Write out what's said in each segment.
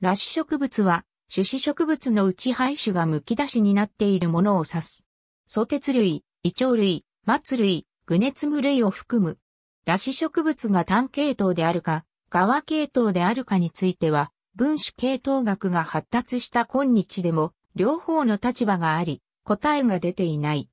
裸子植物は、種子植物のうち廃種が剥き出しになっているものを指す。蘇鉄類、胃腸類、松類、グネツム類を含む。裸子植物が単系統であるか、側系統であるかについては、分子系統学が発達した今日でも、両方の立場があり、答えが出ていない。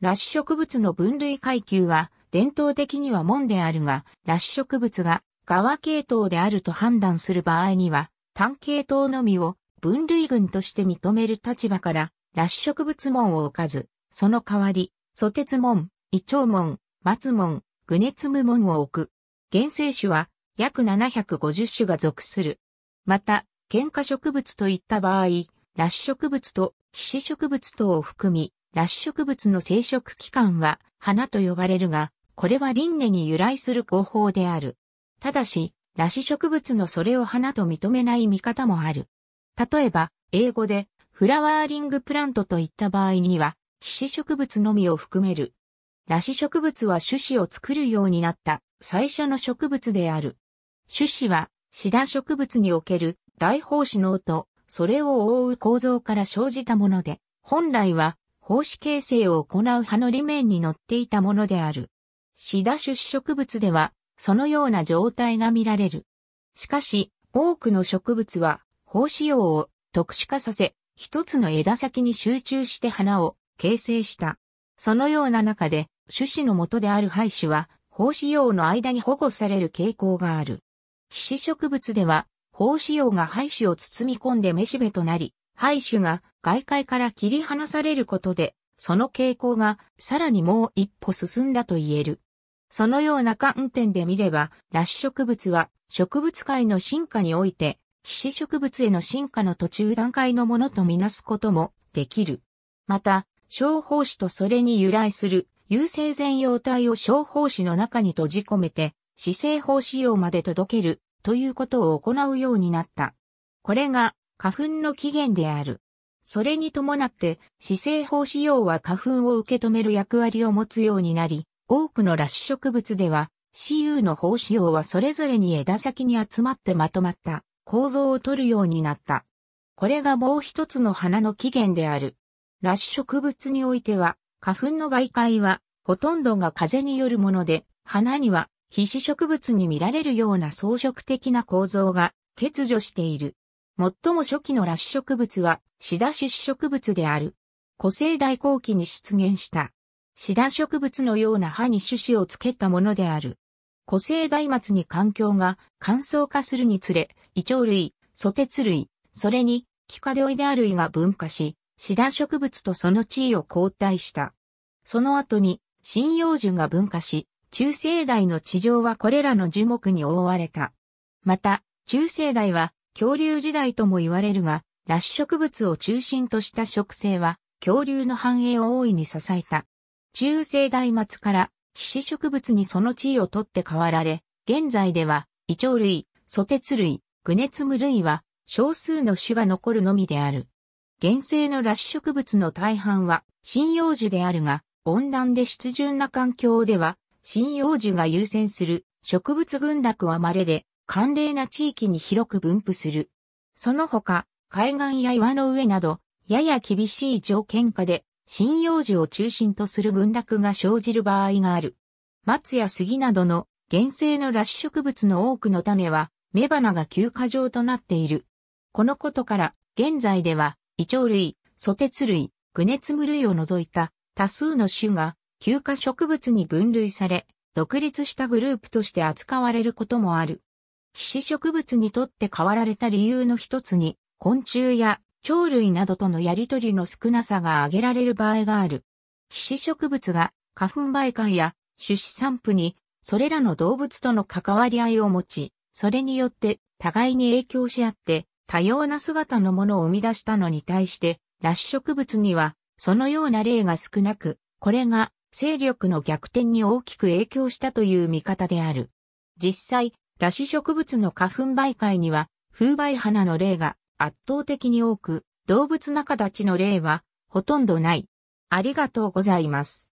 裸子植物の分類階級は、伝統的には門であるが、裸子植物が側系統であると判断する場合には、単系統のみを分類群として認める立場から、裸子植物門を置かず、その代わり、蘇鉄門、胃腸門、松門、グネツム門を置く。原生種は約750種が属する。また、喧嘩植物といった場合、裸子植物と皮脂植物等を含み、裸子植物の生殖期間は花と呼ばれるが、これは輪廻に由来する工法である。ただし、裸子植物のそれを花と認めない見方もある。例えば、英語で、フラワーリングプラントといった場合には、皮脂植物のみを含める。裸子植物は種子を作るようになった最初の植物である。種子は、シダ植物における大胞子の音、それを覆う構造から生じたもので、本来は、胞子形成を行う葉の裏面に乗っていたものである。シダ種子植物では、そのような状態が見られる。しかし、多くの植物は、胞子葉を特殊化させ、一つの枝先に集中して花を形成した。そのような中で、種子の元である胚子は、胞子葉の間に保護される傾向がある。皮脂植物では、胞子葉が胚子を包み込んでめしべとなり、胚子が外界から切り離されることで、その傾向がさらにもう一歩進んだと言える。そのような観点で見れば、裸子植物は植物界の進化において、皮脂植物への進化の途中段階のものとみなすこともできる。また、小胞子とそれに由来する有性全容体を小胞子の中に閉じ込めて、死生胞子用まで届けるということを行うようになった。これが花粉の起源である。それに伴って、死生胞子用は花粉を受け止める役割を持つようになり、多くの裸子植物では、雌雄の胞子葉はそれぞれに枝先に集まってまとまった構造を取るようになった。これがもう一つの花の起源である。裸子植物においては、花粉の媒介は、ほとんどが風によるもので、花には、皮脂植物に見られるような装飾的な構造が欠如している。最も初期の裸子植物は、シダ種子植物である。古生代後期に出現した。シダ植物のような葉に種子をつけたものである。古生代末に環境が乾燥化するにつれ、胃腸類、ソテツ類、それに、キカデオイデア類が分化し、シダ植物とその地位を交代した。その後に、針葉樹が分化し、中生代の地上はこれらの樹木に覆われた。また、中生代は恐竜時代とも言われるが、裸子植物を中心とした植生は恐竜の繁栄を大いに支えた。中世代末から皮脂植物にその地位を取って変わられ、現在では、イチョウ類、ソテツ類、グネツム類は少数の種が残るのみである。原生の裸子植物の大半は針葉樹であるが、温暖で湿潤な環境では、針葉樹が優先する植物群落は稀で、寒冷な地域に広く分布する。その他、海岸や岩の上など、やや厳しい条件下で針葉樹を中心とする群落が生じる場合がある。松や杉などの原生の裸子植物の多くの種は、雌花が休暇状となっている。このことから、現在では、イチョウ類、ソテツ類、グネツム類を除いた多数の種が休暇植物に分類され、独立したグループとして扱われることもある。皮脂植物にとって変わられた理由の一つに、昆虫や鳥類などとのやりとりの少なさが挙げられる場合がある。皮脂植物が花粉媒介や種子散布にそれらの動物との関わり合いを持ち、それによって互いに影響し合って多様な姿のものを生み出したのに対して、裸子植物にはそのような例が少なく、これが勢力の逆転に大きく影響したという見方である。実際、裸子植物の花粉媒介には風媒花の例が圧倒的に多く、動物仲立ちの例はほとんどない。ありがとうございます。